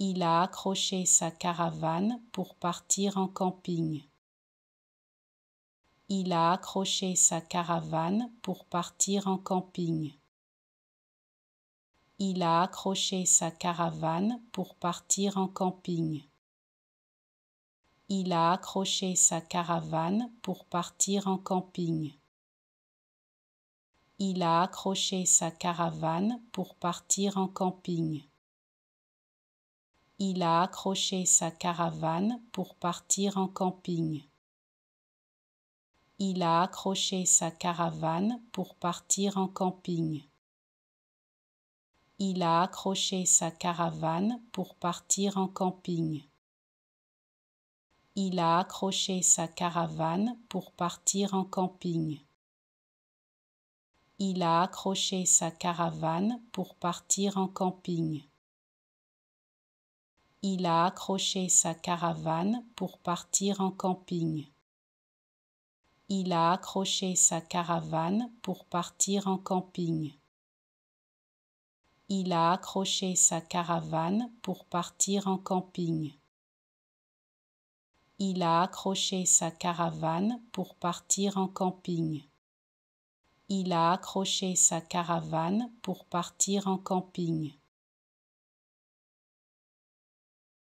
il a accroché sa caravane pour partir en camping. Il a accroché sa caravane pour partir en camping. Il a accroché sa caravane pour partir en camping. Il a accroché sa caravane pour partir en camping. Il a accroché sa caravane pour partir en camping il a accroché sa caravane pour partir en camping. Il a accroché sa caravane pour partir en camping. Il a accroché sa caravane pour partir en camping. Il a accroché sa caravane pour partir en camping. Il a accroché sa caravane pour partir en camping il a accroché sa caravane pour partir en camping. Il a accroché sa caravane pour partir en camping. Il a accroché sa caravane pour partir en camping. Il a accroché sa caravane pour partir en camping. Il a accroché sa caravane pour partir en camping.